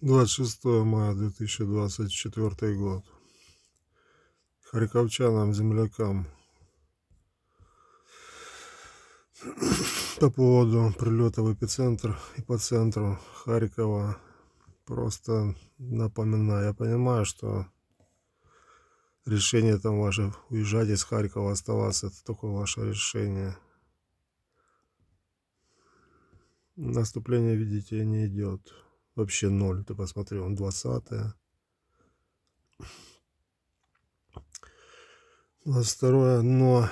26 мая 2024 год. Харьковчанам, землякам. По поводу прилета в эпицентр и по центру Харькова. Просто напоминаю, я понимаю, что решение там ваше, уезжать из Харькова, оставаться, это только ваше решение. Наступление, видите, не идет. Вообще ноль. Ты посмотри, он 20 -е. 22 но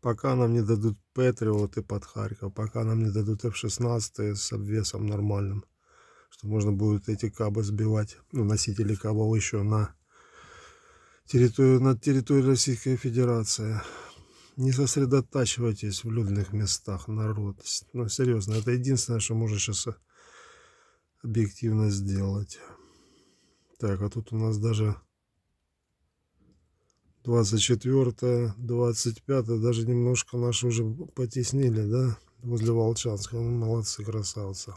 пока нам не дадут Патриот и под Харьков, пока нам не дадут F-16 с обвесом нормальным, что можно будет эти кабы сбивать, ну, носители кабов еще на территорию, на территорией Российской Федерации не сосредотачивайтесь в людных местах, народ. Ну, серьезно, это единственное, что можно сейчас объективно сделать. Так, а тут у нас даже 24 25 даже немножко наши уже потеснили, да, возле Волчанска. Ну, молодцы, красавцы.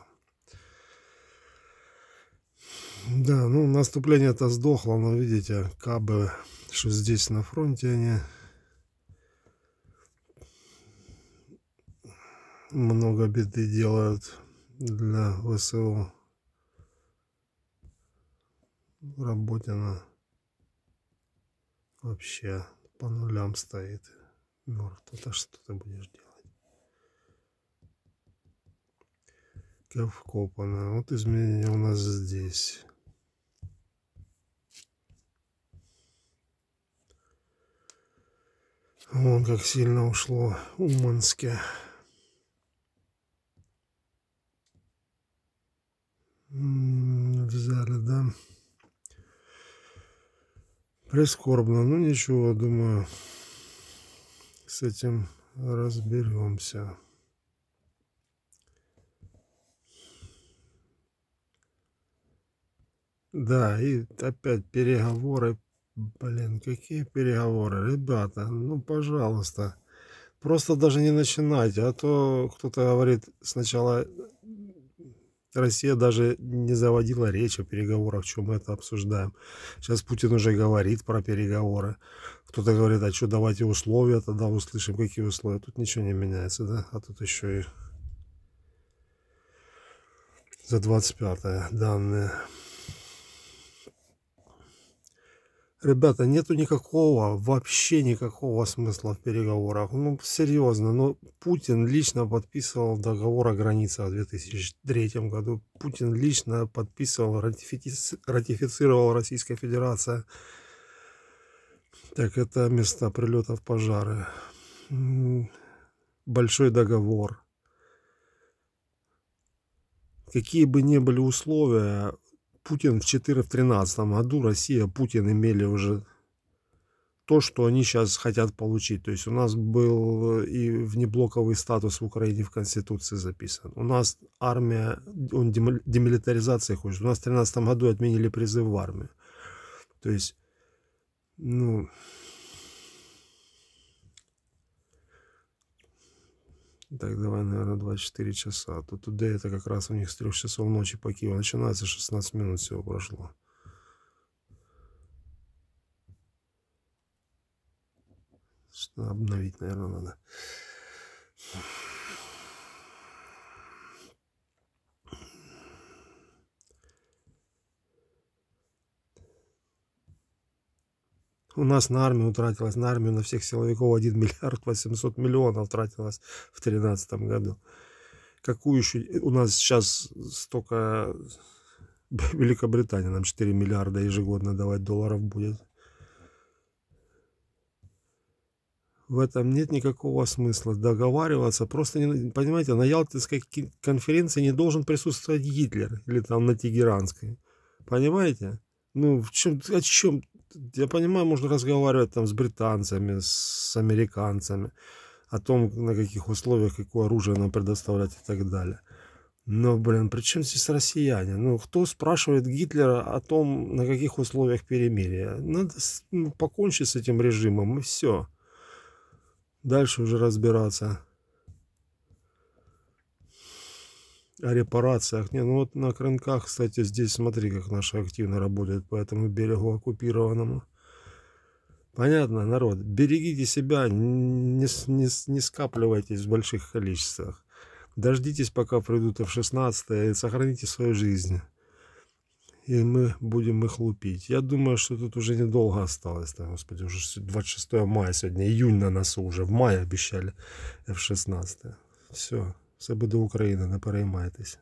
Да, ну, наступление-то сдохло, но видите, кабы, что здесь на фронте они много беды делают для ВСУ. Работина вообще по нулям стоит. Мертв. Это что ты будешь делать? Как вкопано. Вот изменения у нас здесь. Вон как сильно ушло Уманске. прискорбно. но ну, ничего, думаю, с этим разберемся. Да, и опять переговоры. Блин, какие переговоры, ребята, ну пожалуйста. Просто даже не начинайте, а то кто-то говорит сначала Россия даже не заводила речь о переговорах, чем мы это обсуждаем. Сейчас Путин уже говорит про переговоры. Кто-то говорит, а что, давайте условия, тогда услышим, какие условия. Тут ничего не меняется, да? А тут еще и за 25-е данные. Ребята, нету никакого, вообще никакого смысла в переговорах. Ну, серьезно, но ну, Путин лично подписывал договор о границах в 2003 году. Путин лично подписывал, ратифици... ратифицировал Российская Федерация. Так, это места прилетов пожары. Большой договор. Какие бы ни были условия, Путин в 2013 году, Россия, Путин имели уже то, что они сейчас хотят получить. То есть у нас был э, и внеблоковый статус в Украине в Конституции записан. У нас армия, он демилитаризация хочет. У нас в 2013 году отменили призыв в армию. То есть, ну, Так, давай, наверное, 24 часа. А Тут today это как раз у них с 3 часов ночи по Киеву начинается, 16 минут всего прошло. Что обновить, наверное, надо. у нас на армию тратилось, на армию на всех силовиков 1 миллиард 800 миллионов тратилось в 2013 году. Какую еще... У нас сейчас столько... Великобритания нам 4 миллиарда ежегодно давать долларов будет. в этом нет никакого смысла договариваться. Просто, не, понимаете, на Ялтинской конференции не должен присутствовать Гитлер или там на Тегеранской. Понимаете? Ну, в чем, о чем, я понимаю, можно разговаривать там с британцами, с американцами о том, на каких условиях, какое оружие нам предоставлять и так далее. Но, блин, при чем здесь россияне? Ну, кто спрашивает Гитлера о том, на каких условиях перемирия? Надо ну, покончить с этим режимом, и все. Дальше уже разбираться. о репарациях. Не, ну вот на крынках, кстати, здесь смотри, как наши активно работают по этому берегу оккупированному. Понятно, народ, берегите себя, не, не, не скапливайтесь в больших количествах. Дождитесь, пока придут в 16 и сохраните свою жизнь. И мы будем их лупить. Я думаю, что тут уже недолго осталось. Там, господи, уже 26 мая сегодня, июнь на носу уже. В мае обещали F-16. Все. Все буде Україна, не переймайтесь.